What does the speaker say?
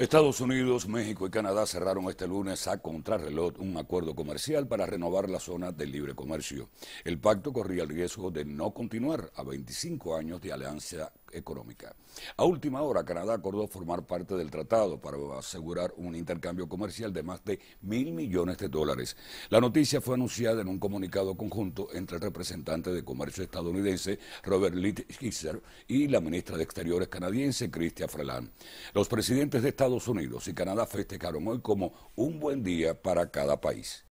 Estados Unidos, México y Canadá cerraron este lunes a contrarreloj un acuerdo comercial para renovar la zona de libre comercio. El pacto corría el riesgo de no continuar a 25 años de alianza económica. A última hora, Canadá acordó formar parte del tratado para asegurar un intercambio comercial de más de mil millones de dólares. La noticia fue anunciada en un comunicado conjunto entre el representante de comercio estadounidense Robert Lighthizer y la ministra de Exteriores canadiense Chrystia Freeland. Los presidentes de Estados Unidos y Canadá festejaron hoy como un buen día para cada país.